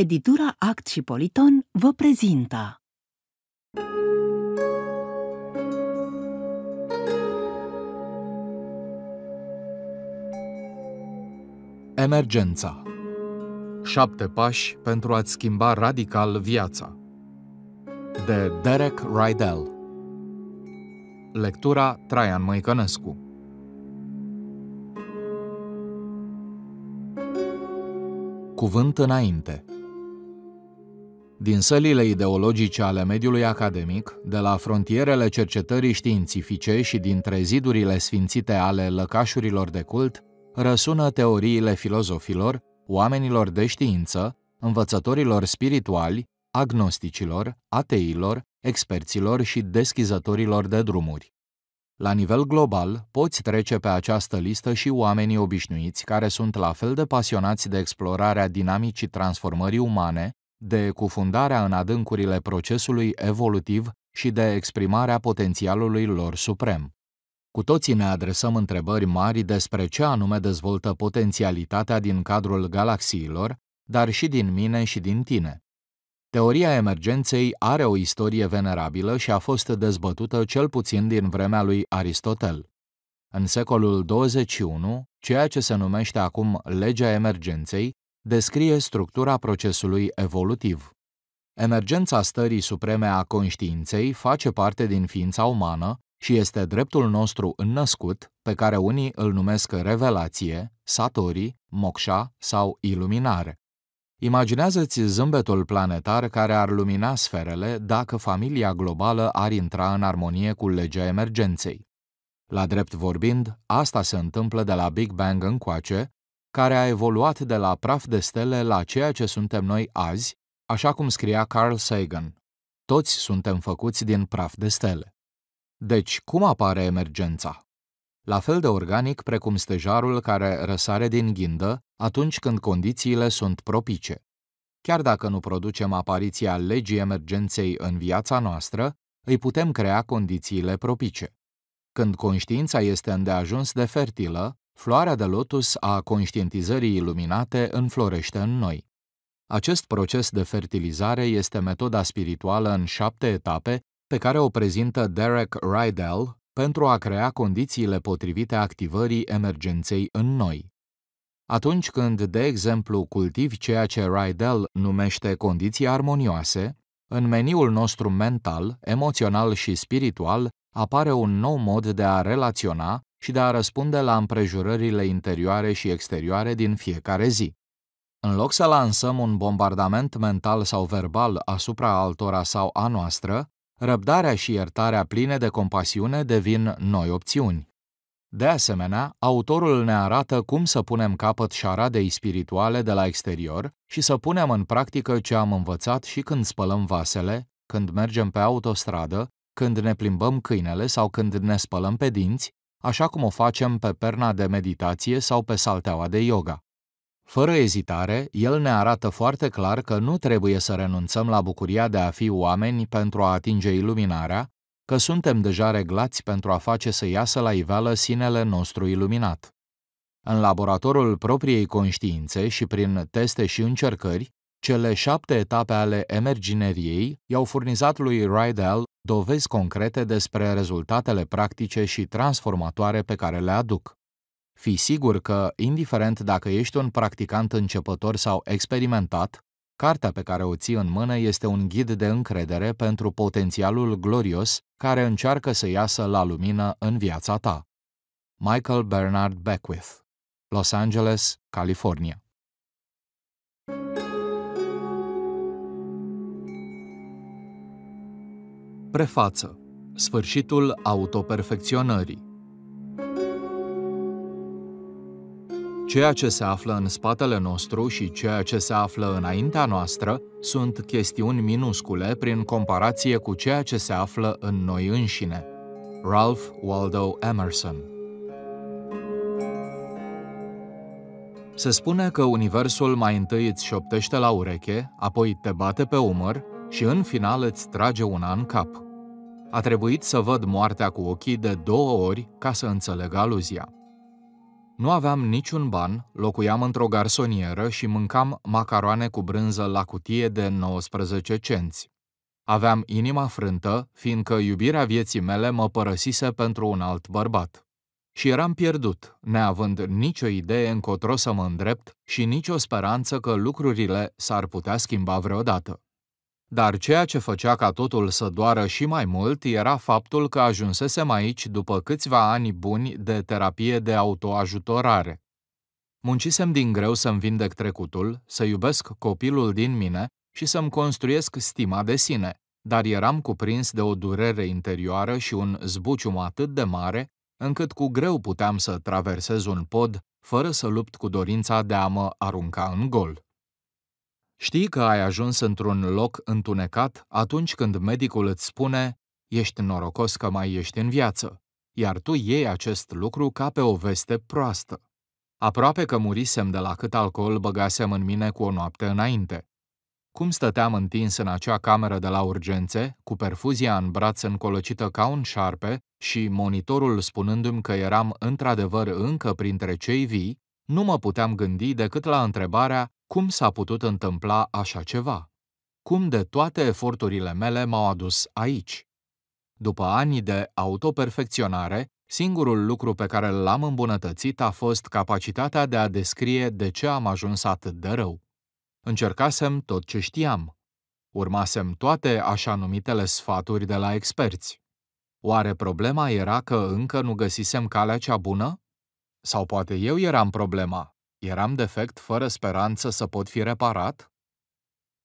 Editura Act și Politon vă prezintă Emergența Șapte pași pentru a-ți schimba radical viața De Derek Rydell Lectura Traian Măicănescu Cuvânt înainte – din sălile ideologice ale mediului academic, de la frontierele cercetării științifice și dintre zidurile sfințite ale lăcașurilor de cult, răsună teoriile filozofilor, oamenilor de știință, învățătorilor spirituali, agnosticilor, ateilor, experților și deschizătorilor de drumuri. La nivel global, poți trece pe această listă și oamenii obișnuiți care sunt la fel de pasionați de explorarea dinamicii transformării umane, de cufundarea în adâncurile procesului evolutiv și de exprimarea potențialului lor suprem. Cu toții ne adresăm întrebări mari despre ce anume dezvoltă potențialitatea din cadrul galaxiilor, dar și din mine și din tine. Teoria emergenței are o istorie venerabilă și a fost dezbătută cel puțin din vremea lui Aristotel. În secolul 21, ceea ce se numește acum legea emergenței descrie structura procesului evolutiv. Emergența stării supreme a conștiinței face parte din ființa umană și este dreptul nostru înnăscut, pe care unii îl numesc revelație, satori, moksha sau iluminare. Imaginează-ți zâmbetul planetar care ar lumina sferele dacă familia globală ar intra în armonie cu legea emergenței. La drept vorbind, asta se întâmplă de la Big Bang încoace, care a evoluat de la praf de stele la ceea ce suntem noi azi, așa cum scria Carl Sagan. Toți suntem făcuți din praf de stele. Deci, cum apare emergența? La fel de organic precum stejarul care răsare din ghindă atunci când condițiile sunt propice. Chiar dacă nu producem apariția legii emergenței în viața noastră, îi putem crea condițiile propice. Când conștiința este îndeajuns de fertilă, Floarea de lotus a conștientizării iluminate înflorește în noi. Acest proces de fertilizare este metoda spirituală în șapte etape pe care o prezintă Derek Rydell pentru a crea condițiile potrivite activării emergenței în noi. Atunci când, de exemplu, cultivi ceea ce Rydell numește condiții armonioase, în meniul nostru mental, emoțional și spiritual apare un nou mod de a relaționa și de a răspunde la împrejurările interioare și exterioare din fiecare zi. În loc să lansăm un bombardament mental sau verbal asupra altora sau a noastră, răbdarea și iertarea pline de compasiune devin noi opțiuni. De asemenea, autorul ne arată cum să punem capăt șaradei spirituale de la exterior și să punem în practică ce am învățat și când spălăm vasele, când mergem pe autostradă, când ne plimbăm câinele sau când ne spălăm pe dinți, așa cum o facem pe perna de meditație sau pe salteaua de yoga. Fără ezitare, el ne arată foarte clar că nu trebuie să renunțăm la bucuria de a fi oameni pentru a atinge iluminarea, că suntem deja reglați pentru a face să iasă la iveală sinele nostru iluminat. În laboratorul propriei conștiințe și prin teste și încercări, cele șapte etape ale emergineriei i-au furnizat lui Rydell dovezi concrete despre rezultatele practice și transformatoare pe care le aduc. Fii sigur că, indiferent dacă ești un practicant începător sau experimentat, cartea pe care o ții în mână este un ghid de încredere pentru potențialul glorios care încearcă să iasă la lumină în viața ta. Michael Bernard Beckwith Los Angeles, California Prefață Sfârșitul autoperfecționării Ceea ce se află în spatele nostru și ceea ce se află înaintea noastră sunt chestiuni minuscule prin comparație cu ceea ce se află în noi înșine. Ralph Waldo Emerson Se spune că universul mai întâi îți șoptește la ureche, apoi te bate pe umăr, și în final îți trage una în cap. A trebuit să văd moartea cu ochii de două ori ca să înțeleg aluzia. Nu aveam niciun ban, locuiam într-o garsonieră și mâncam macaroane cu brânză la cutie de 19 cenți. Aveam inima frântă, fiindcă iubirea vieții mele mă părăsise pentru un alt bărbat. Și eram pierdut, neavând nicio idee încotro să mă îndrept și nicio speranță că lucrurile s-ar putea schimba vreodată. Dar ceea ce făcea ca totul să doară și mai mult era faptul că ajunsesem aici după câțiva ani buni de terapie de autoajutorare. Muncisem din greu să-mi vindec trecutul, să iubesc copilul din mine și să-mi construiesc stima de sine, dar eram cuprins de o durere interioară și un zbucium atât de mare, încât cu greu puteam să traversez un pod fără să lupt cu dorința de a mă arunca în gol. Știi că ai ajuns într-un loc întunecat atunci când medicul îți spune ești norocos că mai ești în viață, iar tu iei acest lucru ca pe o veste proastă. Aproape că murisem de la cât alcool băgasem în mine cu o noapte înainte. Cum stăteam întins în acea cameră de la urgențe, cu perfuzia în braț încolăcită ca un șarpe și monitorul spunându-mi că eram într-adevăr încă printre cei vii, nu mă puteam gândi decât la întrebarea cum s-a putut întâmpla așa ceva. Cum de toate eforturile mele m-au adus aici? După ani de autoperfecționare, singurul lucru pe care l-am îmbunătățit a fost capacitatea de a descrie de ce am ajuns atât de rău. Încercasem tot ce știam. Urmasem toate așa numitele sfaturi de la experți. Oare problema era că încă nu găsisem calea cea bună? Sau poate eu eram problema? Eram defect fără speranță să pot fi reparat?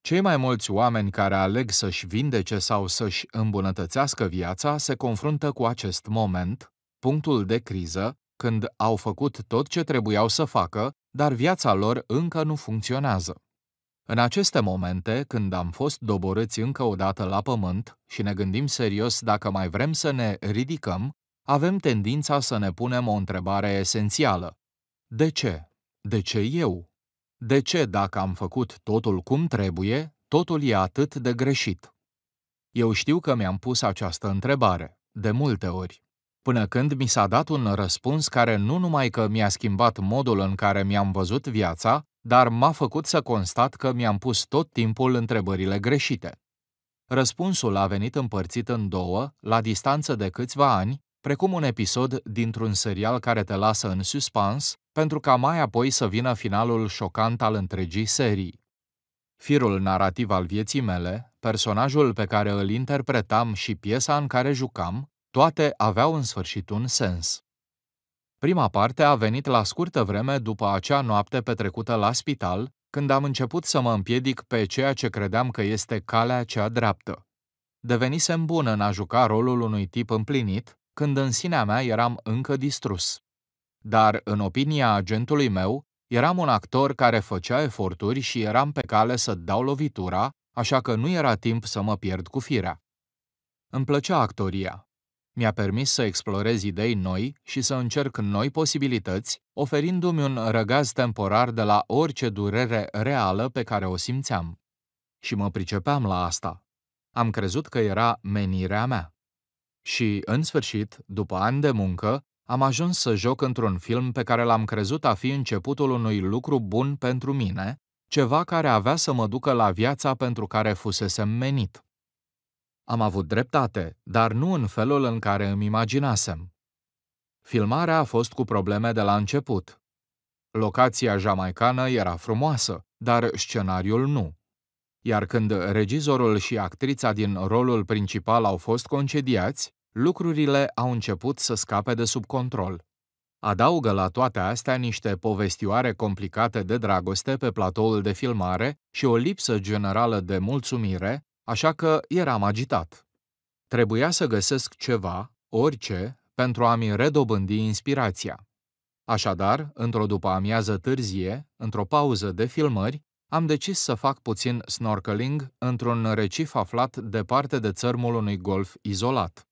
Cei mai mulți oameni care aleg să-și vindece sau să-și îmbunătățească viața se confruntă cu acest moment, punctul de criză, când au făcut tot ce trebuiau să facă, dar viața lor încă nu funcționează. În aceste momente, când am fost doborâți încă o dată la pământ și ne gândim serios dacă mai vrem să ne ridicăm, avem tendința să ne punem o întrebare esențială. De ce? De ce eu? De ce, dacă am făcut totul cum trebuie, totul e atât de greșit? Eu știu că mi-am pus această întrebare, de multe ori, până când mi s-a dat un răspuns care nu numai că mi-a schimbat modul în care mi-am văzut viața, dar m-a făcut să constat că mi-am pus tot timpul întrebările greșite. Răspunsul a venit împărțit în două, la distanță de câțiva ani, precum un episod dintr-un serial care te lasă în suspans, pentru ca mai apoi să vină finalul șocant al întregii serii. Firul narativ al vieții mele, personajul pe care îl interpretam și piesa în care jucam, toate aveau în sfârșit un sens. Prima parte a venit la scurtă vreme după acea noapte petrecută la spital, când am început să mă împiedic pe ceea ce credeam că este calea cea dreaptă. Devenisem bun în a juca rolul unui tip împlinit, când în sinea mea eram încă distrus. Dar, în opinia agentului meu, eram un actor care făcea eforturi și eram pe cale să dau lovitura, așa că nu era timp să mă pierd cu firea. Îmi plăcea actoria. Mi-a permis să explorez idei noi și să încerc noi posibilități, oferindu-mi un răgaz temporar de la orice durere reală pe care o simțeam. Și mă pricepeam la asta. Am crezut că era menirea mea. Și, în sfârșit, după ani de muncă, am ajuns să joc într-un film pe care l-am crezut a fi începutul unui lucru bun pentru mine, ceva care avea să mă ducă la viața pentru care fusese menit. Am avut dreptate, dar nu în felul în care îmi imaginasem. Filmarea a fost cu probleme de la început. Locația jamaicană era frumoasă, dar scenariul nu iar când regizorul și actrița din rolul principal au fost concediați, lucrurile au început să scape de sub control. Adaugă la toate astea niște povestioare complicate de dragoste pe platoul de filmare și o lipsă generală de mulțumire, așa că eram agitat. Trebuia să găsesc ceva, orice, pentru a-mi redobândi inspirația. Așadar, într-o după amiază târzie, într-o pauză de filmări, am decis să fac puțin snorkeling într-un recif aflat departe de țărmul unui golf izolat.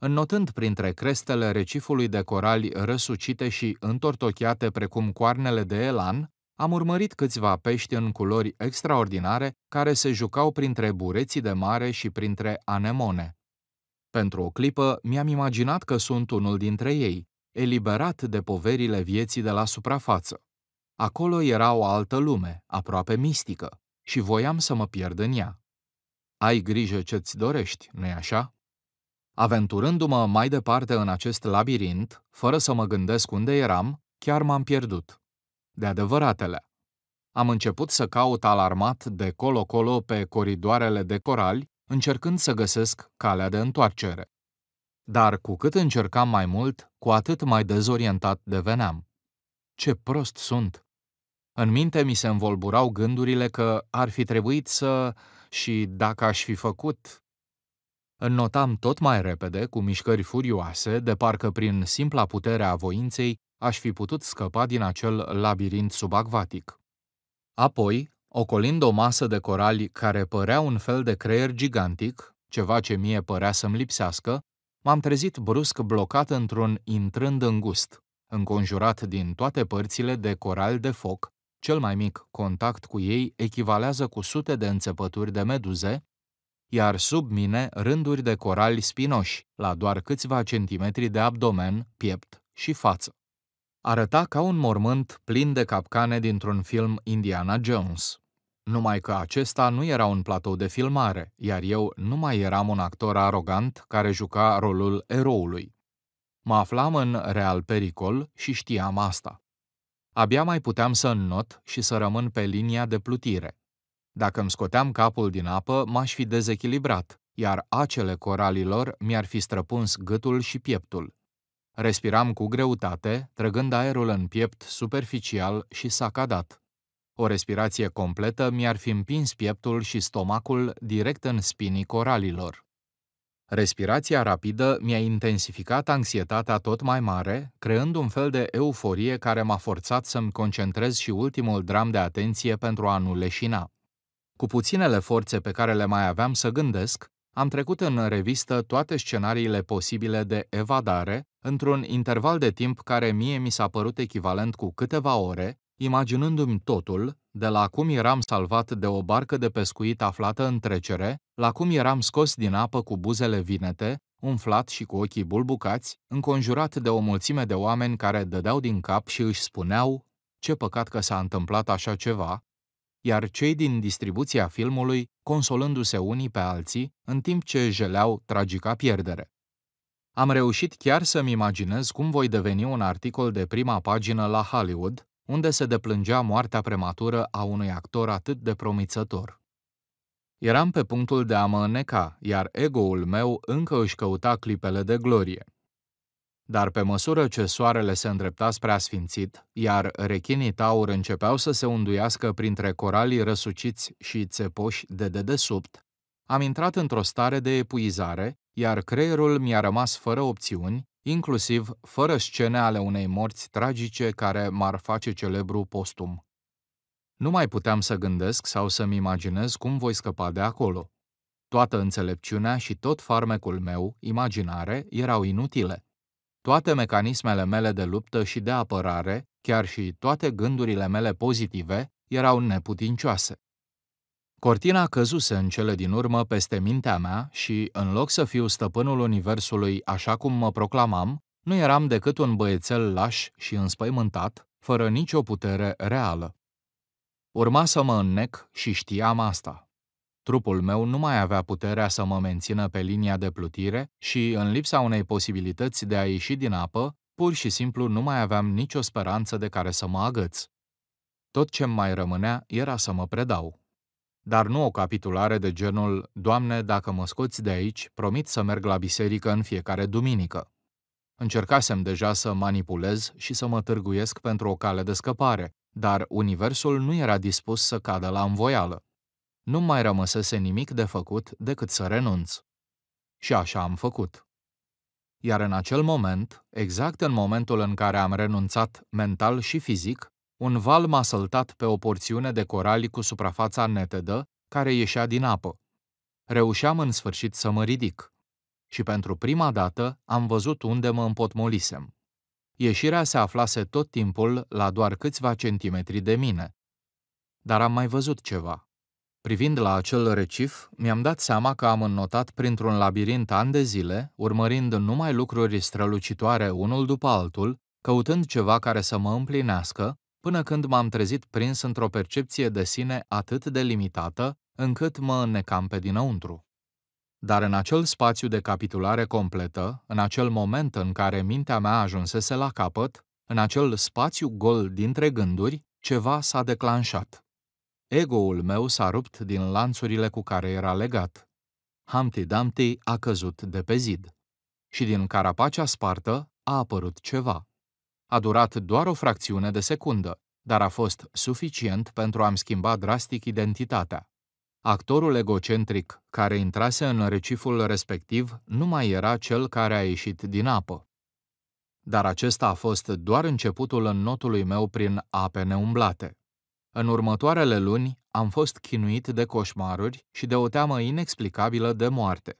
Înnotând printre crestele recifului de corali răsucite și întortocheate precum coarnele de elan, am urmărit câțiva pești în culori extraordinare care se jucau printre bureții de mare și printre anemone. Pentru o clipă mi-am imaginat că sunt unul dintre ei, eliberat de poverile vieții de la suprafață. Acolo era o altă lume, aproape mistică, și voiam să mă pierd în ea. Ai grijă ce-ți dorești, nu-i așa? Aventurându-mă mai departe în acest labirint, fără să mă gândesc unde eram, chiar m-am pierdut. De adevăratele. Am început să caut alarmat de colo-colo pe coridoarele de corali, încercând să găsesc calea de întoarcere. Dar cu cât încercam mai mult, cu atât mai dezorientat deveneam. Ce prost sunt! În minte mi se învolburau gândurile că ar fi trebuit să și dacă aș fi făcut. Înnotam tot mai repede, cu mișcări furioase, de parcă prin simpla putere a voinței aș fi putut scăpa din acel labirint subacvatic. Apoi, ocolind o masă de corali care părea un fel de creier gigantic, ceva ce mie părea să-mi lipsească, m-am trezit brusc blocat într-un intrând îngust, înconjurat din toate părțile de coral de foc, cel mai mic contact cu ei echivalează cu sute de înțepături de meduze, iar sub mine rânduri de corali spinoși, la doar câțiva centimetri de abdomen, piept și față. Arăta ca un mormânt plin de capcane dintr-un film Indiana Jones. Numai că acesta nu era un platou de filmare, iar eu nu mai eram un actor arogant care juca rolul eroului. Mă aflam în real pericol și știam asta. Abia mai puteam să înnot și să rămân pe linia de plutire. Dacă îmi scoteam capul din apă, m-aș fi dezechilibrat, iar acele coralilor mi-ar fi străpuns gâtul și pieptul. Respiram cu greutate, trăgând aerul în piept superficial și sacadat. O respirație completă mi-ar fi împins pieptul și stomacul direct în spinii coralilor. Respirația rapidă mi-a intensificat anxietatea tot mai mare, creând un fel de euforie care m-a forțat să-mi concentrez și ultimul dram de atenție pentru a nu leșina. Cu puținele forțe pe care le mai aveam să gândesc, am trecut în revistă toate scenariile posibile de evadare, într-un interval de timp care mie mi s-a părut echivalent cu câteva ore, imaginându-mi totul, de la cum eram salvat de o barcă de pescuit aflată în trecere, la cum eram scos din apă cu buzele vinete, umflat și cu ochii bulbucați, înconjurat de o mulțime de oameni care dădeau din cap și își spuneau ce păcat că s-a întâmplat așa ceva, iar cei din distribuția filmului consolându-se unii pe alții, în timp ce jeleau tragica pierdere. Am reușit chiar să-mi imaginez cum voi deveni un articol de prima pagină la Hollywood, unde se deplângea moartea prematură a unui actor atât de promițător. Eram pe punctul de a mă înneca, iar ego-ul meu încă își căuta clipele de glorie. Dar pe măsură ce soarele se îndrepta spre asfințit, iar rechinii taur începeau să se unduiască printre coralii răsuciți și țepoși de dedesubt, am intrat într-o stare de epuizare, iar creierul mi-a rămas fără opțiuni, inclusiv fără scene ale unei morți tragice care m-ar face celebru postum. Nu mai puteam să gândesc sau să-mi imaginez cum voi scăpa de acolo. Toată înțelepciunea și tot farmecul meu, imaginare, erau inutile. Toate mecanismele mele de luptă și de apărare, chiar și toate gândurile mele pozitive, erau neputincioase. Cortina căzuse în cele din urmă peste mintea mea și, în loc să fiu stăpânul universului așa cum mă proclamam, nu eram decât un băiețel laș și înspăimântat, fără nicio putere reală. Urma să mă înnec și știam asta. Trupul meu nu mai avea puterea să mă mențină pe linia de plutire și, în lipsa unei posibilități de a ieși din apă, pur și simplu nu mai aveam nicio speranță de care să mă agăț. Tot ce mai rămânea era să mă predau dar nu o capitulare de genul Doamne, dacă mă scoți de aici, promit să merg la biserică în fiecare duminică. Încercasem deja să manipulez și să mă târguiesc pentru o cale de scăpare, dar universul nu era dispus să cadă la învoială. Nu mai rămăsese nimic de făcut decât să renunț. Și așa am făcut. Iar în acel moment, exact în momentul în care am renunțat mental și fizic, un val m-a săltat pe o porțiune de corali cu suprafața netedă, care ieșea din apă. Reușeam în sfârșit să mă ridic. Și pentru prima dată am văzut unde mă împotmolisem. Ieșirea se aflase tot timpul la doar câțiva centimetri de mine. Dar am mai văzut ceva. Privind la acel recif, mi-am dat seama că am înnotat printr-un labirint ani de zile, urmărind numai lucruri strălucitoare unul după altul, căutând ceva care să mă împlinească, până când m-am trezit prins într-o percepție de sine atât de limitată, încât mă înnecam pe dinăuntru. Dar în acel spațiu de capitulare completă, în acel moment în care mintea mea ajunsese la capăt, în acel spațiu gol dintre gânduri, ceva s-a declanșat. Ego-ul meu s-a rupt din lanțurile cu care era legat. Humpty Dumpty a căzut de pe zid. Și din carapacea spartă a apărut ceva. A durat doar o fracțiune de secundă, dar a fost suficient pentru a-mi schimba drastic identitatea. Actorul egocentric care intrase în reciful respectiv nu mai era cel care a ieșit din apă. Dar acesta a fost doar începutul notului meu prin ape neumblate. În următoarele luni am fost chinuit de coșmaruri și de o teamă inexplicabilă de moarte.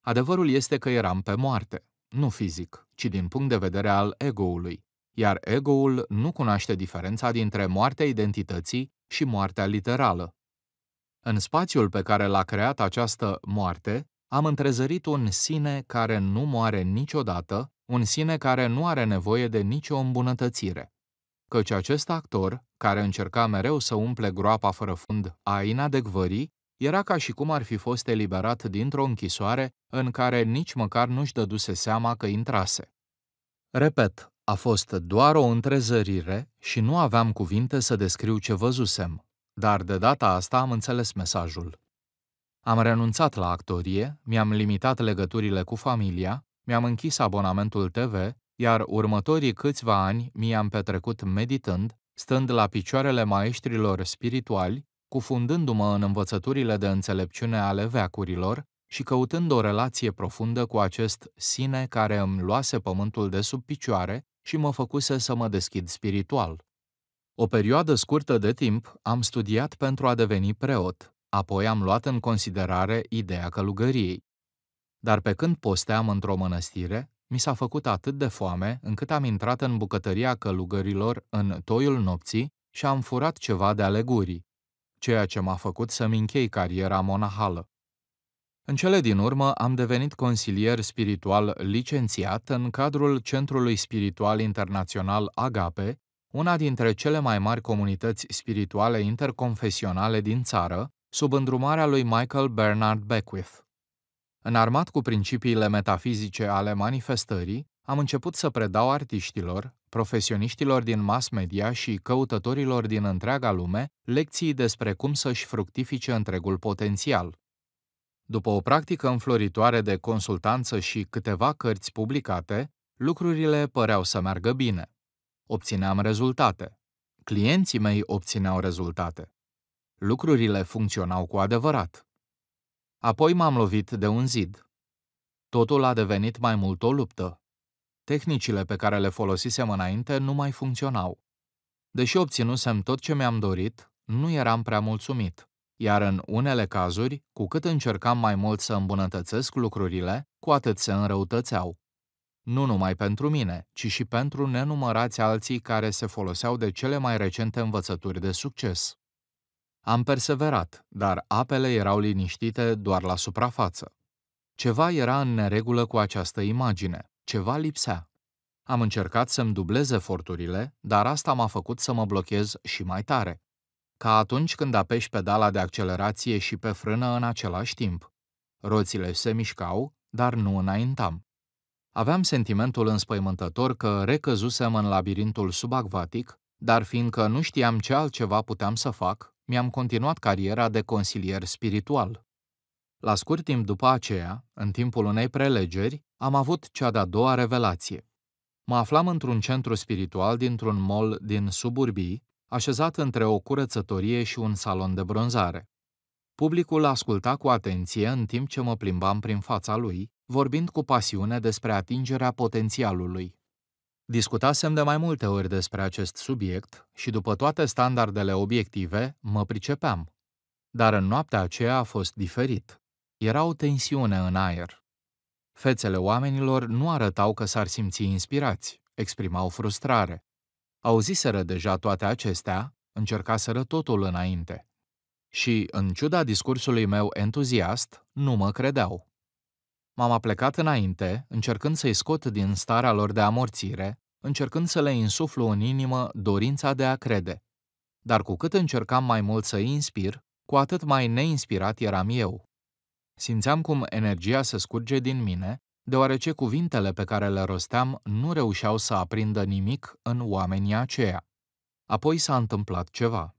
Adevărul este că eram pe moarte, nu fizic, ci din punct de vedere al egoului iar egoul nu cunoaște diferența dintre moartea identității și moartea literală. În spațiul pe care l-a creat această moarte, am întrezărit un sine care nu moare niciodată, un sine care nu are nevoie de nicio îmbunătățire. Căci acest actor, care încerca mereu să umple groapa fără fund a inadecvării, era ca și cum ar fi fost eliberat dintr-o închisoare în care nici măcar nu-și dăduse seama că intrase. Repet, a fost doar o întrezărire și nu aveam cuvinte să descriu ce văzusem, dar de data asta am înțeles mesajul. Am renunțat la actorie, mi-am limitat legăturile cu familia, mi-am închis abonamentul TV, iar următorii câțiva ani mi-am petrecut meditând, stând la picioarele maestrilor spirituali, cufundându-mă în învățăturile de înțelepciune ale veacurilor și căutând o relație profundă cu acest sine care îmi luase pământul de sub picioare și mă făcuse să mă deschid spiritual. O perioadă scurtă de timp am studiat pentru a deveni preot, apoi am luat în considerare ideea călugăriei. Dar pe când posteam într-o mănăstire, mi s-a făcut atât de foame încât am intrat în bucătăria călugărilor în toiul nopții și am furat ceva de alegurii, ceea ce m-a făcut să-mi închei cariera monahală. În cele din urmă am devenit consilier spiritual licențiat în cadrul Centrului Spiritual Internațional Agape, una dintre cele mai mari comunități spirituale interconfesionale din țară, sub îndrumarea lui Michael Bernard Beckwith. Înarmat cu principiile metafizice ale manifestării, am început să predau artiștilor, profesioniștilor din mass media și căutătorilor din întreaga lume lecții despre cum să-și fructifice întregul potențial, după o practică înfloritoare de consultanță și câteva cărți publicate, lucrurile păreau să meargă bine. Obțineam rezultate. Clienții mei obțineau rezultate. Lucrurile funcționau cu adevărat. Apoi m-am lovit de un zid. Totul a devenit mai mult o luptă. Tehnicile pe care le folosisem înainte nu mai funcționau. Deși obținusem tot ce mi-am dorit, nu eram prea mulțumit iar în unele cazuri, cu cât încercam mai mult să îmbunătățesc lucrurile, cu atât se înrăutățeau. Nu numai pentru mine, ci și pentru nenumărați alții care se foloseau de cele mai recente învățături de succes. Am perseverat, dar apele erau liniștite doar la suprafață. Ceva era în neregulă cu această imagine, ceva lipsea. Am încercat să-mi dublez eforturile, dar asta m-a făcut să mă blochez și mai tare ca atunci când apeși pedala de accelerație și pe frână în același timp. Roțile se mișcau, dar nu înaintam. Aveam sentimentul înspăimântător că recăzusem în labirintul subacvatic, dar fiindcă nu știam ce altceva puteam să fac, mi-am continuat cariera de consilier spiritual. La scurt timp după aceea, în timpul unei prelegeri, am avut cea de-a doua revelație. Mă aflam într-un centru spiritual dintr-un mall din suburbii, așezat între o curățătorie și un salon de bronzare. Publicul asculta cu atenție în timp ce mă plimbam prin fața lui, vorbind cu pasiune despre atingerea potențialului. Discutasem de mai multe ori despre acest subiect și după toate standardele obiective mă pricepeam. Dar în noaptea aceea a fost diferit. Era o tensiune în aer. Fețele oamenilor nu arătau că s-ar simți inspirați, exprimau frustrare auziseră deja toate acestea, încercaseră totul înainte. Și, în ciuda discursului meu entuziast, nu mă credeau. M-am aplecat înainte, încercând să-i scot din starea lor de amorțire, încercând să le insuflu în inimă dorința de a crede. Dar cu cât încercam mai mult să inspir, cu atât mai neinspirat eram eu. Simțeam cum energia se scurge din mine deoarece cuvintele pe care le rosteam nu reușeau să aprindă nimic în oamenii aceia. Apoi s-a întâmplat ceva.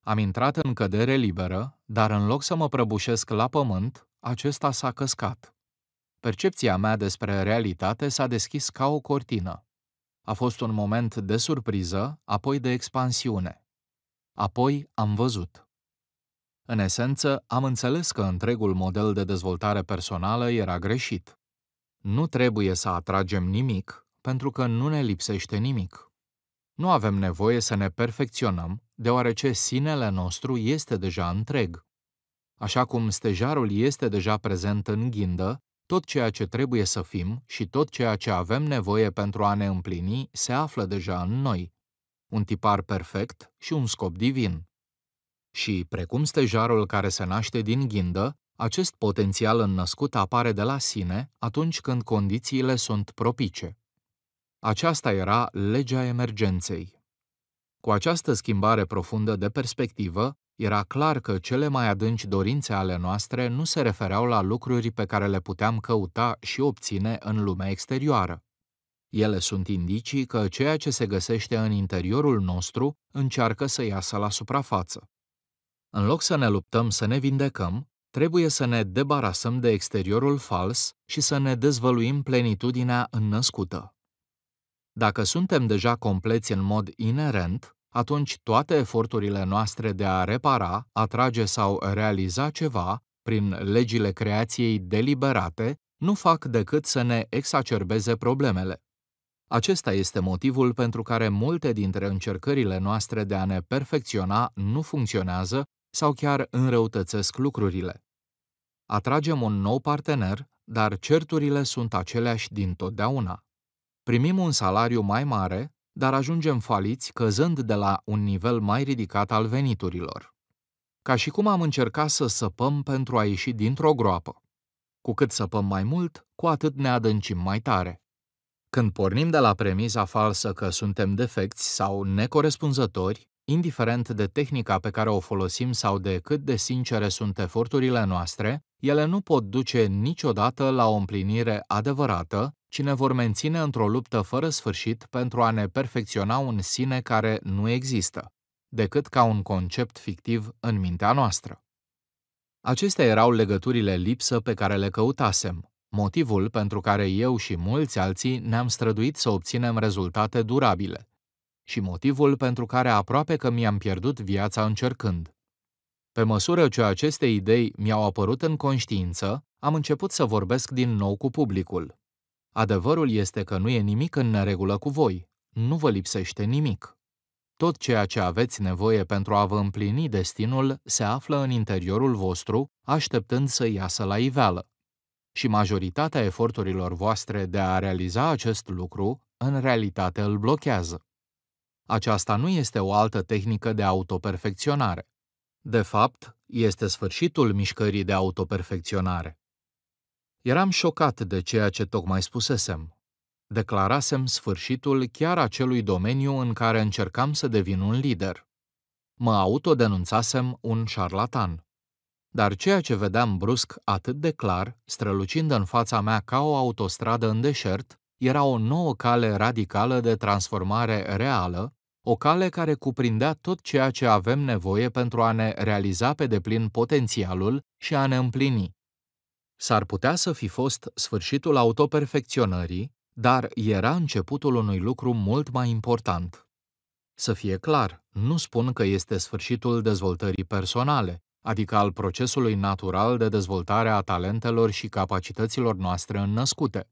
Am intrat în cădere liberă, dar în loc să mă prăbușesc la pământ, acesta s-a căscat. Percepția mea despre realitate s-a deschis ca o cortină. A fost un moment de surpriză, apoi de expansiune. Apoi am văzut. În esență, am înțeles că întregul model de dezvoltare personală era greșit. Nu trebuie să atragem nimic, pentru că nu ne lipsește nimic. Nu avem nevoie să ne perfecționăm, deoarece sinele nostru este deja întreg. Așa cum stejarul este deja prezent în ghindă, tot ceea ce trebuie să fim și tot ceea ce avem nevoie pentru a ne împlini se află deja în noi. Un tipar perfect și un scop divin. Și, precum stejarul care se naște din ghindă, acest potențial înnăscut apare de la sine atunci când condițiile sunt propice. Aceasta era legea emergenței. Cu această schimbare profundă de perspectivă, era clar că cele mai adânci dorințe ale noastre nu se refereau la lucruri pe care le puteam căuta și obține în lumea exterioară. Ele sunt indicii că ceea ce se găsește în interiorul nostru încearcă să iasă la suprafață. În loc să ne luptăm să ne vindecăm, Trebuie să ne debarasăm de exteriorul fals și să ne dezvăluim plenitudinea înnăscută. Dacă suntem deja compleți în mod inerent, atunci toate eforturile noastre de a repara, atrage sau realiza ceva, prin legile creației deliberate, nu fac decât să ne exacerbeze problemele. Acesta este motivul pentru care multe dintre încercările noastre de a ne perfecționa nu funcționează sau chiar înrăutățesc lucrurile. Atragem un nou partener, dar certurile sunt aceleași din totdeauna. Primim un salariu mai mare, dar ajungem faliți căzând de la un nivel mai ridicat al veniturilor. Ca și cum am încercat să săpăm pentru a ieși dintr-o groapă. Cu cât săpăm mai mult, cu atât ne adâncim mai tare. Când pornim de la premisa falsă că suntem defecți sau necorespunzători, indiferent de tehnica pe care o folosim sau de cât de sincere sunt eforturile noastre, ele nu pot duce niciodată la o împlinire adevărată, ci ne vor menține într-o luptă fără sfârșit pentru a ne perfecționa un sine care nu există, decât ca un concept fictiv în mintea noastră. Acestea erau legăturile lipsă pe care le căutasem, motivul pentru care eu și mulți alții ne-am străduit să obținem rezultate durabile, și motivul pentru care aproape că mi-am pierdut viața încercând. Pe măsură ce aceste idei mi-au apărut în conștiință, am început să vorbesc din nou cu publicul. Adevărul este că nu e nimic în neregulă cu voi, nu vă lipsește nimic. Tot ceea ce aveți nevoie pentru a vă împlini destinul se află în interiorul vostru, așteptând să iasă la iveală. Și majoritatea eforturilor voastre de a realiza acest lucru, în realitate îl blochează. Aceasta nu este o altă tehnică de autoperfecționare. De fapt, este sfârșitul mișcării de autoperfecționare. Eram șocat de ceea ce tocmai spusesem. Declarasem sfârșitul chiar acelui domeniu în care încercam să devin un lider. Mă autodenunțasem un șarlatan. Dar ceea ce vedeam brusc atât de clar, strălucind în fața mea ca o autostradă în deșert, era o nouă cale radicală de transformare reală o cale care cuprindea tot ceea ce avem nevoie pentru a ne realiza pe deplin potențialul și a ne împlini. S-ar putea să fi fost sfârșitul autoperfecționării, dar era începutul unui lucru mult mai important. Să fie clar, nu spun că este sfârșitul dezvoltării personale, adică al procesului natural de dezvoltare a talentelor și capacităților noastre înnăscute.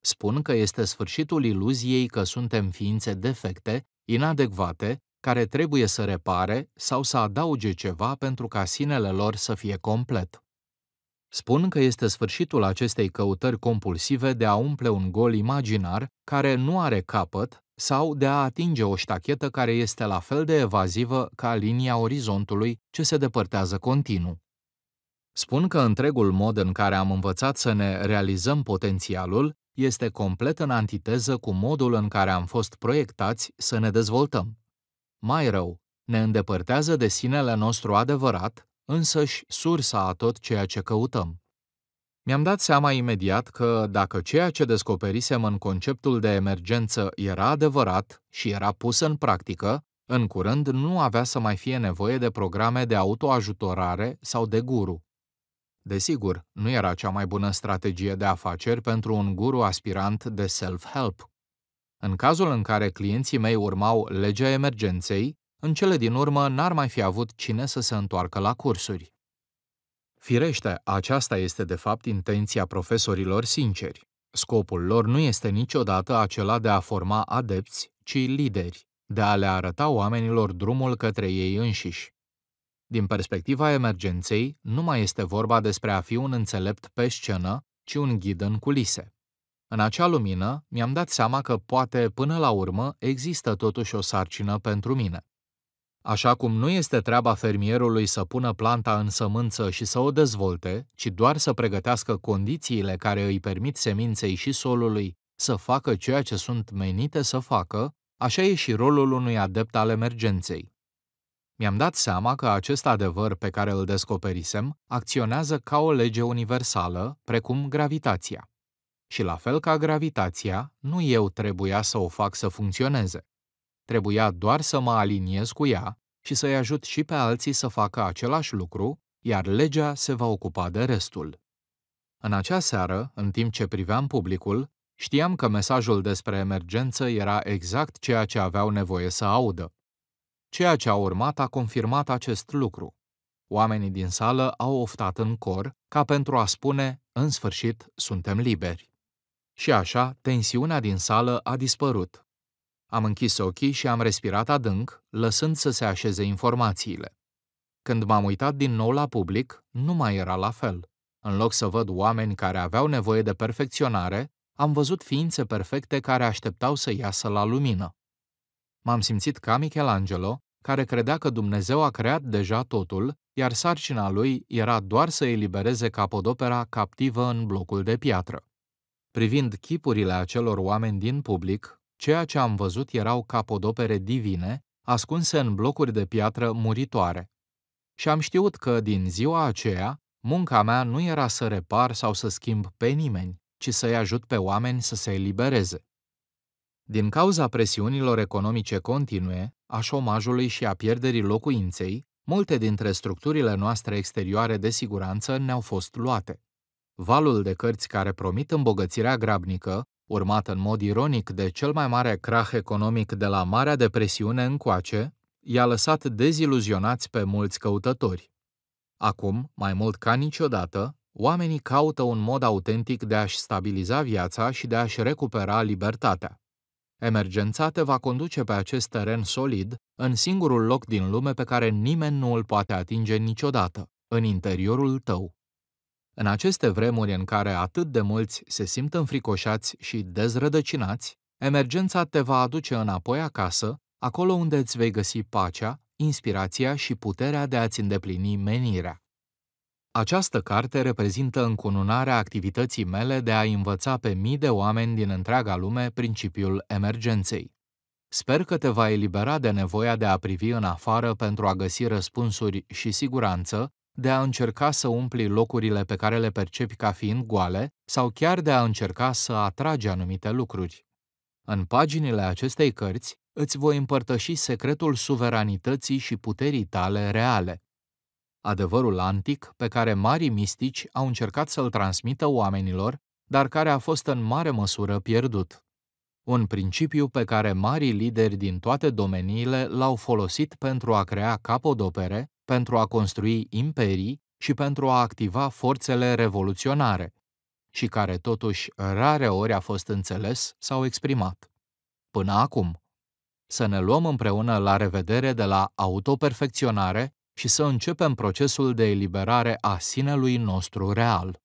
Spun că este sfârșitul iluziei că suntem ființe defecte inadecvate, care trebuie să repare sau să adauge ceva pentru ca sinele lor să fie complet. Spun că este sfârșitul acestei căutări compulsive de a umple un gol imaginar care nu are capăt sau de a atinge o ștachetă care este la fel de evazivă ca linia orizontului ce se depărtează continuu. Spun că întregul mod în care am învățat să ne realizăm potențialul este complet în antiteză cu modul în care am fost proiectați să ne dezvoltăm. Mai rău, ne îndepărtează de sinele nostru adevărat, însăși sursa a tot ceea ce căutăm. Mi-am dat seama imediat că, dacă ceea ce descoperisem în conceptul de emergență era adevărat și era pus în practică, în curând nu avea să mai fie nevoie de programe de autoajutorare sau de guru. Desigur, nu era cea mai bună strategie de afaceri pentru un guru aspirant de self-help. În cazul în care clienții mei urmau legea emergenței, în cele din urmă n-ar mai fi avut cine să se întoarcă la cursuri. Firește, aceasta este de fapt intenția profesorilor sinceri. Scopul lor nu este niciodată acela de a forma adepți, ci lideri, de a le arăta oamenilor drumul către ei înșiși. Din perspectiva emergenței, nu mai este vorba despre a fi un înțelept pe scenă, ci un ghid în culise. În acea lumină, mi-am dat seama că poate, până la urmă, există totuși o sarcină pentru mine. Așa cum nu este treaba fermierului să pună planta în sămânță și să o dezvolte, ci doar să pregătească condițiile care îi permit seminței și solului să facă ceea ce sunt menite să facă, așa e și rolul unui adept al emergenței. Mi-am dat seama că acest adevăr pe care îl descoperisem acționează ca o lege universală, precum gravitația. Și la fel ca gravitația, nu eu trebuia să o fac să funcționeze. Trebuia doar să mă aliniez cu ea și să-i ajut și pe alții să facă același lucru, iar legea se va ocupa de restul. În acea seară, în timp ce priveam publicul, știam că mesajul despre emergență era exact ceea ce aveau nevoie să audă. Ceea ce a urmat a confirmat acest lucru. Oamenii din sală au oftat în cor ca pentru a spune, în sfârșit, suntem liberi. Și așa, tensiunea din sală a dispărut. Am închis ochii și am respirat adânc, lăsând să se așeze informațiile. Când m-am uitat din nou la public, nu mai era la fel. În loc să văd oameni care aveau nevoie de perfecționare, am văzut ființe perfecte care așteptau să iasă la lumină. M-am simțit ca Michelangelo, care credea că Dumnezeu a creat deja totul, iar sarcina lui era doar să elibereze capodopera captivă în blocul de piatră. Privind chipurile acelor oameni din public, ceea ce am văzut erau capodopere divine, ascunse în blocuri de piatră muritoare. Și am știut că, din ziua aceea, munca mea nu era să repar sau să schimb pe nimeni, ci să-i ajut pe oameni să se elibereze. Din cauza presiunilor economice continue, a șomajului și a pierderii locuinței, multe dintre structurile noastre exterioare de siguranță ne-au fost luate. Valul de cărți care promit îmbogățirea grabnică, urmat în mod ironic de cel mai mare crah economic de la Marea Depresiune încoace, i-a lăsat deziluzionați pe mulți căutători. Acum, mai mult ca niciodată, oamenii caută un mod autentic de a-și stabiliza viața și de a-și recupera libertatea. Emergențate va conduce pe acest teren solid, în singurul loc din lume pe care nimeni nu îl poate atinge niciodată, în interiorul tău. În aceste vremuri în care atât de mulți se simt înfricoșați și dezrădăcinați, emergența te va aduce înapoi acasă, acolo unde îți vei găsi pacea, inspirația și puterea de a-ți îndeplini menirea. Această carte reprezintă încununarea activității mele de a învăța pe mii de oameni din întreaga lume principiul emergenței. Sper că te va elibera de nevoia de a privi în afară pentru a găsi răspunsuri și siguranță, de a încerca să umpli locurile pe care le percepi ca fiind goale sau chiar de a încerca să atragi anumite lucruri. În paginile acestei cărți îți voi împărtăși secretul suveranității și puterii tale reale adevărul antic pe care marii mistici au încercat să-l transmită oamenilor, dar care a fost în mare măsură pierdut. Un principiu pe care marii lideri din toate domeniile l-au folosit pentru a crea capodopere, pentru a construi imperii și pentru a activa forțele revoluționare, și care totuși rare ori a fost înțeles sau exprimat. Până acum. Să ne luăm împreună la revedere de la autoperfecționare și să începem procesul de eliberare a sinelui nostru real.